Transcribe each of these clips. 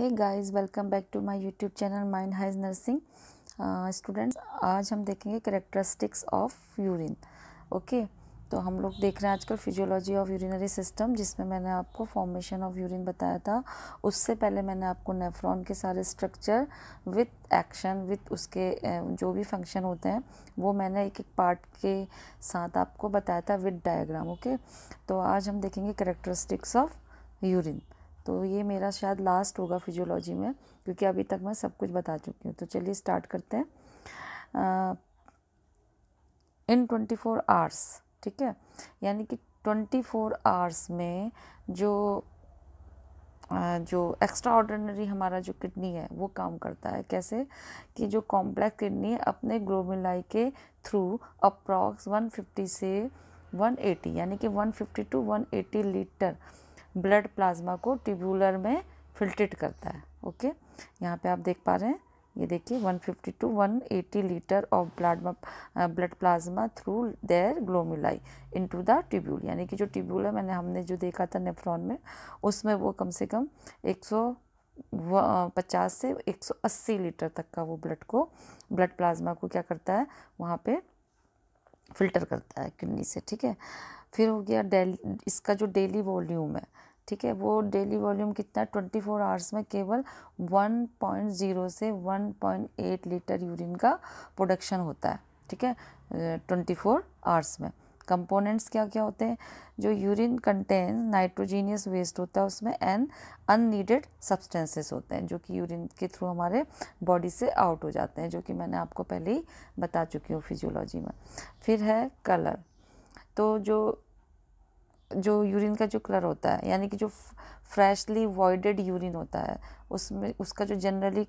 है guys welcome back to my YouTube channel mind highs nursing students आज हम देखेंगे करेक्टरिस्टिक्स ऑफ यूरिन ओके तो हम लोग देख रहे हैं आजकल फिजियोलॉजी ऑफ यूरिनरी सिस्टम जिसमें मैंने आपको फॉर्मेशन ऑफ यूरिन बताया था उससे पहले मैंने आपको नेफ्रॉन के सारे स्ट्रक्चर विथ एक्शन विथ उसके जो भी फंक्शन होते हैं वो मैंने एक एक पार्ट के साथ आपको बताया था विथ डायग्राम ओके तो आज हम देखेंगे करेक्टरिस्टिक्स ऑफ यूरिन तो ये मेरा शायद लास्ट होगा फिजियोलॉजी में क्योंकि अभी तक मैं सब कुछ बता चुकी हूँ तो चलिए स्टार्ट करते हैं इन ट्वेंटी फोर आवर्स ठीक है यानी कि ट्वेंटी फोर आवर्स में जो जो एक्स्ट्रा ऑर्डनरी हमारा जो किडनी है वो काम करता है कैसे कि जो कॉम्प्लेक्स किडनी है अपने ग्लोमिलाई के थ्रू अप्रॉक्स 150 से 180 यानी कि 150 टू 180 लीटर ब्लड प्लाज्मा को ट्यूबुलर में फिल्ट्रेट करता है ओके यहाँ पे आप देख पा रहे हैं ये देखिए 150 to one litre of blood blood plasma through their glomeruli into the tubule यानी कि जो ट्यूब्यूल है मैंने हमने जो देखा था नेफ्रॉन में उसमें वो कम से कम 150 से 180 लीटर तक का वो ब्लड को ब्लड प्लाज्मा को क्या करता है वहाँ पे फिल्टर करता है किडनी से ठीक है फिर हो गया डेली इसका जो डेली वॉल्यूम है ठीक है वो डेली वॉल्यूम कितना ट्वेंटी फोर आवर्स में केवल वन पॉइंट ज़ीरो से one point eight litre urine का प्रोडक्शन होता है ठीक है ट्वेंटी फोर आवर्स में कंपोनेंट्स क्या क्या होते हैं जो यूरिन कंटेन नाइट्रोजीनियस वेस्ट होता है उसमें एंड अननीडेड सब्सटेंसेस होते हैं जो कि यूरिन के थ्रू हमारे बॉडी से आउट हो जाते हैं जो कि मैंने आपको पहले ही बता चुकी हूँ फिजियोलॉजी में फिर है कलर तो जो जो यूरिन का जो कलर होता है यानी कि जो फ्रेशली वॉइडेड यूरिन होता है उसमें उसका जो जनरली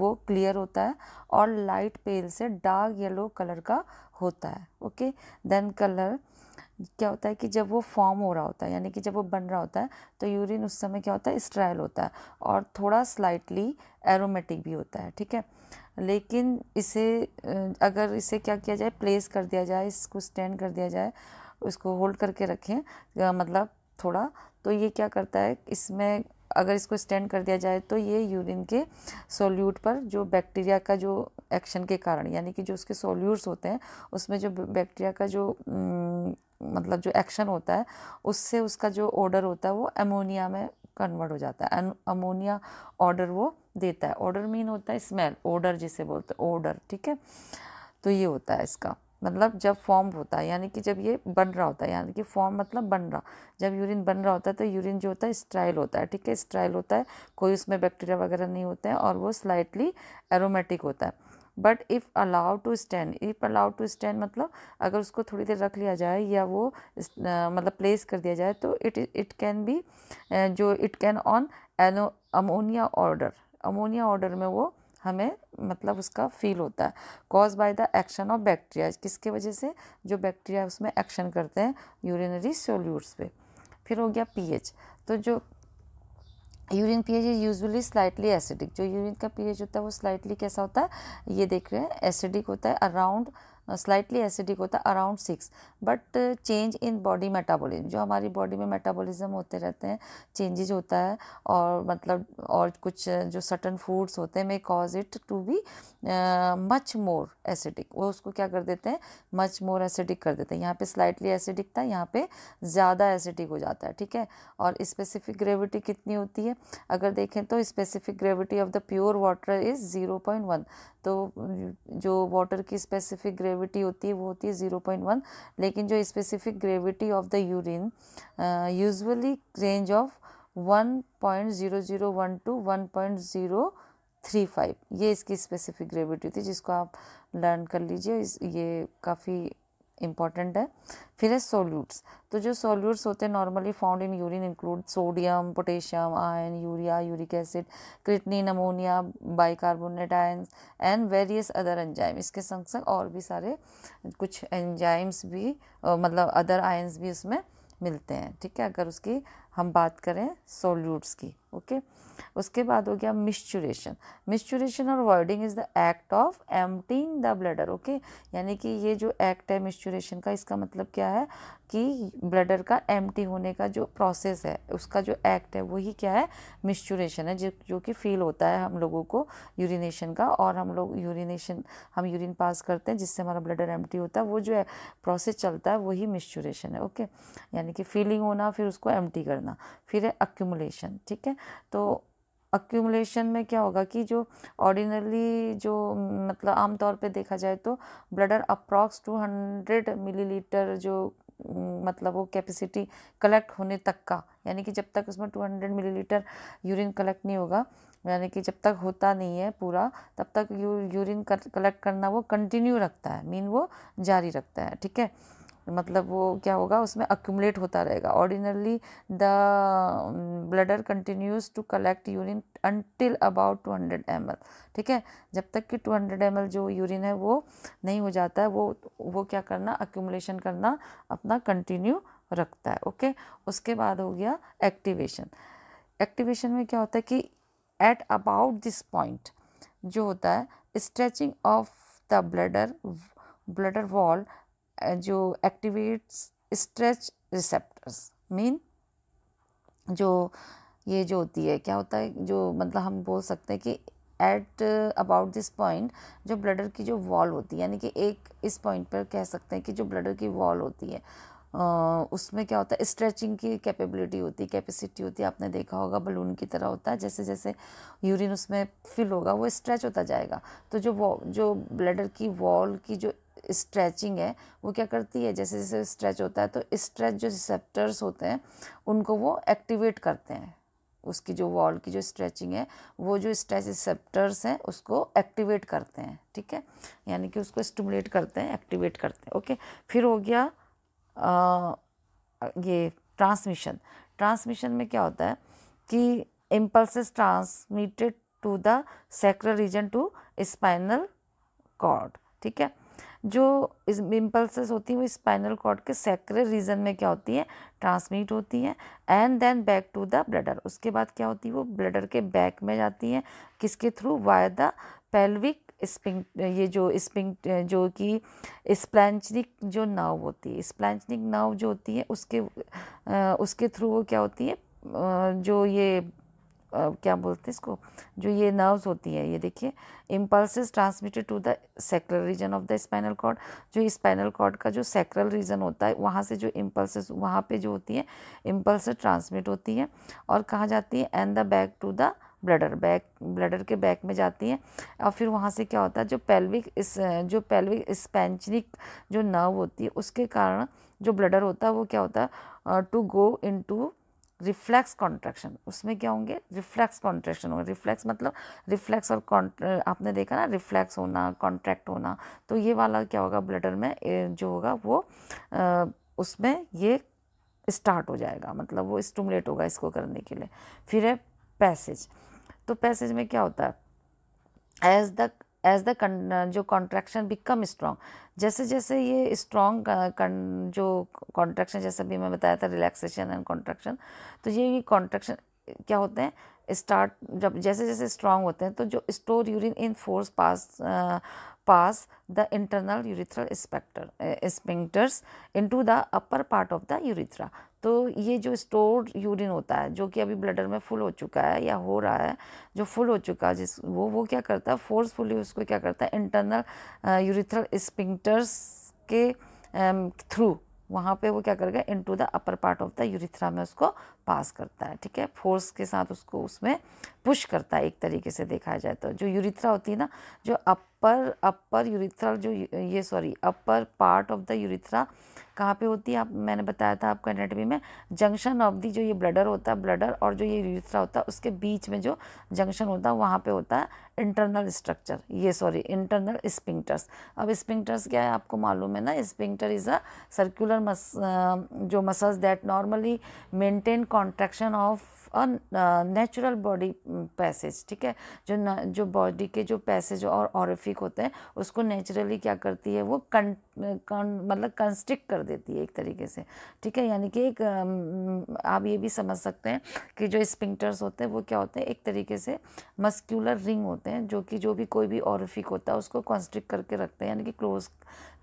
वो क्लियर होता है और लाइट पेल से डार्क येलो कलर का होता है ओके देन कलर क्या होता है कि जब वो फॉर्म हो रहा होता है यानी कि जब वो बन रहा होता है तो यूरिन उस समय क्या होता है स्ट्राइल होता है और थोड़ा स्लाइटली एरोमेटिक भी होता है ठीक है लेकिन इसे अगर इसे क्या किया जाए प्लेस कर दिया जाए इसको स्टैंड कर दिया जाए उसको होल्ड करके रखें मतलब थोड़ा तो ये क्या करता है इसमें अगर इसको स्टैंड कर दिया जाए तो ये यूरिन के सोल्यूट पर जो बैक्टीरिया का जो एक्शन के कारण यानी कि जो उसके सोल्यूट्स होते हैं उसमें जो बैक्टीरिया का जो मतलब जो एक्शन होता है उससे उसका जो ऑर्डर होता है वो अमोनिया में कन्वर्ट हो जाता है अमोनिया ऑर्डर वो देता है ऑर्डर मीन होता है स्मेल ऑर्डर जिसे बोलते हैं ऑर्डर ठीक है तो ये होता है इसका मतलब जब फॉर्म होता है यानी कि जब ये बन रहा होता है यानी कि फॉर्म मतलब बन रहा जब यूरिन बन रहा होता है तो यूरिन जो होता है स्ट्राइल होता है ठीक है स्ट्राइल होता है कोई उसमें बैक्टीरिया वगैरह नहीं होते हैं और वो स्लाइटली एरोमेटिक होता है but if allow to stand if allow to stand मतलब अगर उसको थोड़ी देर रख लिया जाए या वो मतलब प्लेस कर दिया जाए तो इट इट कैन बी जो it can on an ammonia odour ammonia odour में वो हमें मतलब उसका फील होता है cause by the action of bacteria किसके वजह से जो बैक्टीरिया उसमें एक्शन करते हैं यूरिनरी सोल्यूट्स पे फिर हो गया पीएच तो जो urine pH is usually slightly acidic जो यूरिन का पीएच होता है वो स्लाइटली कैसा होता है ये देख रहे हैं एसिडिक होता है अराउंड स्लाइटली एसिडिक होता है around six but change in body metabolism जो हमारी बॉडी में मेटाबॉलिज्म होते रहते हैं चेंजेज होता है और मतलब और कुछ जो सटन फूड्स होते हैं may cause it to be much more acidic वो उसको क्या कर देते हैं मच मोर एसिडिक कर देते हैं यहाँ पे स्लाइटली एसिडिक था यहाँ पे ज़्यादा एसिडिक हो जाता है ठीक है और स्पेसिफिक ग्रेविटी कितनी होती है अगर देखें तो specific gravity of the pure water is zero point one तो जो वाटर की स्पेसिफिक ग्रेविटी होती है वो होती है ज़ीरो पॉइंट वन लेकिन जो specific gravity of the urine usually range of one point zero zero one to one point zero three five ये इसकी स्पेसिफिक ग्रेविटी होती है जिसको आप लर्न कर लीजिए इस ये काफ़ी इंपॉर्टेंट है फिर है सोल्यूट्स तो जो सोल्यूट्स होते हैं normally found in urine include sodium potassium ion urea uric acid ammonia by bicarbonate ion and various other enzyme इसके संग संग और भी सारे कुछ एंजाइम्स भी मतलब अदर आयन्स भी उसमें मिलते हैं ठीक है अगर उसकी हम बात करें सोल्यूट्स की ओके उसके बाद हो गया मिस्चुरेशन मिस्चुरेशन और voiding is the act of emptying the bladder okay यानी कि ये जो एक्ट है मिस्चुरेशन का इसका मतलब क्या है कि ब्लडर का एम्प्टी होने का जो प्रोसेस है उसका जो एक्ट है वही क्या है मिस्चुरेशन है जो जो कि फील होता है हम लोगों को यूरिनेशन का और हम लोग यूरिनेशन हम यूरिन पास करते हैं जिससे हमारा ब्लडर एम्प्टी होता है वो जो प्रोसेस चलता है वही मिस्चुरेशन है ओके यानी कि फीलिंग होना फिर उसको एम्प्टी करना करना फिर है अक्यूमुलेशन ठीक है तो अक्यूमुलेशन में क्या होगा कि जो ऑर्डिनरली जो मतलब आमतौर पे देखा जाए तो ब्लडर अप्रॉक्स 200 मिलीलीटर जो मतलब वो कैपेसिटी कलेक्ट होने तक का यानी कि जब तक उसमें 200 मिलीलीटर यूरिन कलेक्ट नहीं होगा यानी कि जब तक होता नहीं है पूरा तब तक यू यूरिन कलेक्ट करना वो कंटिन्यू रखता है मीन वो जारी रखता है ठीक है मतलब वो क्या होगा उसमें अक्यूमलेट होता रहेगा ordinarily the bladder continues to collect urine until about two hundred m ठीक है जब तक कि टू हंड्रेड एम जो यूरिन है वो नहीं हो जाता है वो वो क्या करना अक्यूमलेशन करना अपना कंटिन्यू रखता है ओके उसके बाद हो गया एक्टिवेशन एक्टिवेशन में क्या होता है कि एट अबाउट दिस पॉइंट जो होता है stretching of the bladder bladder wall जो एक्टिवेट्स स्ट्रेच रिसेप्टर्स मीन जो ये जो होती है क्या होता है जो मतलब हम बोल सकते हैं कि एट अबाउट दिस पॉइंट जो ब्लडर की जो वॉल होती है यानी कि एक इस पॉइंट पर कह सकते हैं कि जो ब्लडर की वॉल होती है Uh, उसमें क्या होता है स्ट्रेचिंग की कैपेबिलिटी होती है कैपेसिटी होती है आपने देखा होगा बलून की तरह होता है जैसे जैसे यूरिन उसमें फिल होगा वो स्ट्रेच होता जाएगा तो जो वो जो ब्लडर की वॉल की जो स्ट्रेचिंग है वो क्या करती है जैसे जैसे स्ट्रेच होता है तो स्ट्रेच जो रिसेप्टर्स होते हैं उनको वो एक्टिवेट करते हैं उसकी जो वॉल की जो स्ट्रेचिंग है वो जो स्ट्रेच रिसेप्टर्स हैं उसको एक्टिवेट करते हैं ठीक है यानी कि उसको स्टिमुलेट करते हैं एक्टिवेट करते हैं ओके फिर हो गया आ, ये ट्रांसमिशन ट्रांसमिशन में क्या होता है कि impulse transmitted to the sacral region to spinal cord ठीक है जो इस इम्पल्सेस होती हैं वो स्पाइनल कॉर्ड के सेक्रे रीजन में क्या होती है ट्रांसमिट होती हैं and then back to the bladder उसके बाद क्या होती है वो ब्लडर के बैक में जाती हैं किसके थ्रू वाय द पेल्विक स्पिंग ये जो स्पिंग जो कि स्प्लैंचनिक जो नाव होती है स्प्लैंचनिक नाव जो होती है उसके उसके थ्रू वो क्या होती है जो ये क्या बोलते हैं इसको जो ये नर्व्स होती है ये देखिए impulse transmitted to the sacral region of the spinal cord जो स्पाइनल कॉर्ड का जो सेक्रल रीजन होता है वहाँ से जो इम्पल्स वहाँ पे जो होती है इम्पल्स ट्रांसमिट होती है और कहाँ जाती है and the back to the bladder back bladder के बैक में जाती है और फिर वहाँ से क्या होता है जो पेल्विक इस जो पेल्विक स्पेंचनिक जो नर्व होती है उसके कारण जो ब्लडर होता है वो क्या होता है to go into reflex contraction उसमें क्या होंगे रिफ्लेक्स कॉन्ट्रैक्शन होंगे रिफ्लेक्स मतलब रिफ्लेक्स और आपने देखा ना रिफ्लेक्स होना कॉन्ट्रैक्ट होना तो ये वाला क्या होगा ब्लडर में जो होगा वो उसमें ये स्टार्ट हो जाएगा मतलब वो स्टूमुलेट होगा इसको करने के लिए फिर है पैसेज तो पैसेज में क्या होता है as the as the uh, जो कॉन्ट्रैक्शन बिकम स्ट्रॉन्ग जैसे जैसे ये स्ट्रॉन्ग uh, जो कॉन्ट्रैक्शन जैसे भी मैं बताया था रिलैक्सेशन एंड कॉन्ट्रैक्शन तो ये कॉन्ट्रैक्शन क्या होते हैं स्टार्ट जब जैसे जैसे स्ट्रॉन्ग होते हैं तो जो store urine in force pass pass the internal urethral sphincter sphincters to the upper part of the urethra तो ये जो स्टोर यूरिन होता है जो कि अभी ब्लडर में फुल हो चुका है या हो रहा है जो फुल हो चुका है जिस वो वो क्या करता है फोर्सफुली उसको क्या करता है इंटरनल यूरिथ्रल स्पिंक्टर्स के थ्रू um, वहाँ पे वो क्या करेगा into the upper part of the urethra में उसको पास करता है ठीक है फोर्स के साथ उसको उसमें पुश करता है एक तरीके से देखा जाए तो जो यूरिथ्रा होती है ना जो अपर अपर यूरिथ्रल जो ये sorry upper part of the urethra कहाँ पे होती है आप मैंने बताया था आपको एनेटमी में जंक्शन ऑफ दी जो ये ब्लडर होता है ब्लडर और जो ये यूथरा होता है उसके बीच में जो जंक्शन होता है वहाँ पे होता है इंटरनल स्ट्रक्चर ये सॉरी इंटरनल स्पिंक्टर्स अब स्पिंगटर्स क्या है आपको मालूम है ना sphincter is a circular muscle, जो muscles that normally maintain contraction of और नेचुरल बॉडी पैसेज ठीक है जो न, जो बॉडी के जो पैसेज और ऑरिफिक होते हैं उसको नेचुरली क्या करती है वो कं, कन मतलब कंस्ट्रिक्ट कर देती है एक तरीके से ठीक है यानी कि एक आप ये भी समझ सकते हैं कि जो स्पिंक्टर्स होते हैं वो क्या होते हैं एक तरीके से मस्क्यूलर रिंग होते हैं जो कि जो भी कोई भी औरफिक होता है उसको कॉन्स्ट्रिक करके रखते हैं यानी कि क्लोज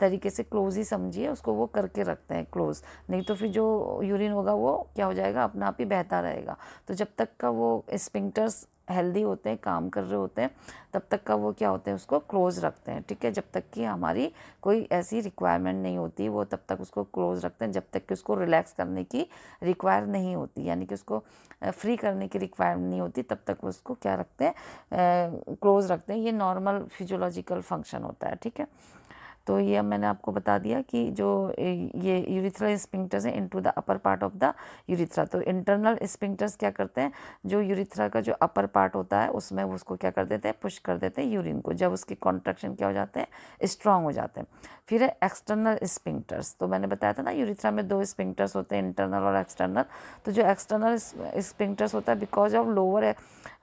तरीके से क्लोज ही समझिए उसको वो करके रखते हैं क्लोज नहीं तो फिर जो यूरिन होगा वो क्या हो जाएगा अपना आप ही बहता रहेगा तो जब तक का वो स्पिंक्टर्स हेल्दी होते हैं काम कर रहे होते हैं तब तक का वो क्या होते हैं उसको क्लोज रखते हैं ठीक है जब तक कि हमारी कोई ऐसी रिक्वायरमेंट नहीं होती वो तब तक उसको क्लोज रखते हैं जब तक कि उसको रिलैक्स करने की रिक्वायर नहीं होती यानी कि उसको फ्री करने की रिक्वायरमेंट नहीं होती तब तक वो उसको क्या रखते हैं क्लोज रखते हैं ये नॉर्मल फिजियोलॉजिकल फंक्शन होता है ठीक है तो ये मैंने आपको बता दिया कि जो ये यूरिथ्रल स्पिंक्टर्स हैं into the upper part of the urethra तो इंटरनल स्पिंक्टर्स क्या करते हैं जो यूरिथ्रा का जो अपर पार्ट होता है उसमें उसको क्या कर देते हैं पुश कर देते हैं यूरिन को जब उसके कॉन्ट्रेक्शन क्या हो जाते हैं स्ट्रांग हो जाते हैं फिर है एक्सटर्नल स्पिंक्टर्स तो मैंने बताया था ना यूरिथ्रा में दो स्पिंक्टर्स होते हैं इंटरनल और एक्सटर्नल तो जो एक्सटर्नल स्पिंक्टर्स होता है because of lower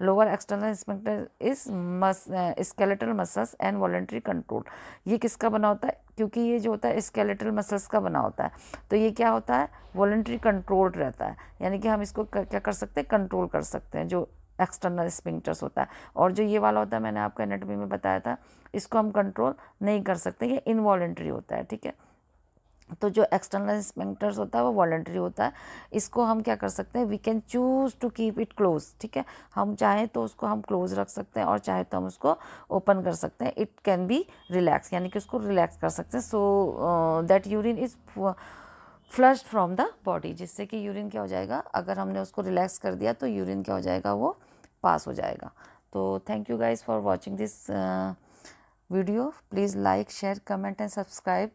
lower external sphincter is muscle skeletal muscles and voluntary control ये किसका बना होता है क्योंकि ये जो होता है स्केलेटल मसल्स का बना होता है तो ये क्या होता है वॉलेंट्री कंट्रोल्ड रहता है यानी कि हम इसको क्या कर सकते हैं कंट्रोल कर सकते हैं जो एक्सटर्नल स्पिंक्टर्स होता है और जो ये वाला होता है मैंने आपको एनेटमी में बताया था इसको हम कंट्रोल नहीं कर सकते ये इनवॉलेंट्री होता है ठीक है तो जो एक्सटर्नल स्पिंक्टर्स होता है वो वॉलेंट्री होता है इसको हम क्या कर सकते हैं we can choose to keep it close ठीक है हम चाहें तो उसको हम क्लोज रख सकते हैं और चाहे तो हम उसको ओपन कर सकते हैं इट कैन बी रिलैक्स यानी कि उसको रिलैक्स कर सकते हैं so that urine is flushed from the body जिससे कि यूरिन क्या हो जाएगा अगर हमने उसको रिलैक्स कर दिया तो यूरिन क्या हो जाएगा वो पास हो जाएगा तो thank you guys for watching this video please like share comment and subscribe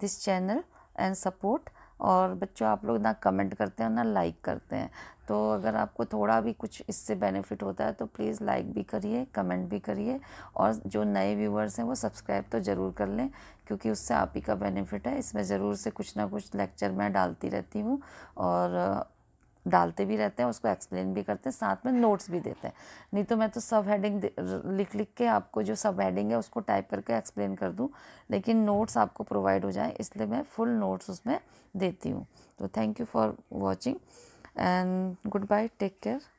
this channel and support और बच्चों आप लोग ना कमेंट करते हैं ना लाइक करते हैं तो अगर आपको थोड़ा भी कुछ इससे बेनिफिट होता है तो प्लीज़ लाइक भी करिए कमेंट भी करिए और जो नए व्यूवर्स हैं वो सब्सक्राइब तो ज़रूर कर लें क्योंकि उससे आप ही का बेनिफिट है इसमें ज़रूर से कुछ ना कुछ लेक्चर मैं डालती रहती हूँ और डालते भी रहते हैं उसको एक्सप्लेन भी करते हैं साथ में नोट्स भी देते हैं नहीं तो मैं तो सब हेडिंग लिख लिख के आपको जो सब हेडिंग है उसको टाइप करके एक्सप्लेन कर दूँ लेकिन नोट्स आपको प्रोवाइड हो जाए इसलिए मैं फुल नोट्स उसमें देती हूँ तो thank you for watching and good bye take care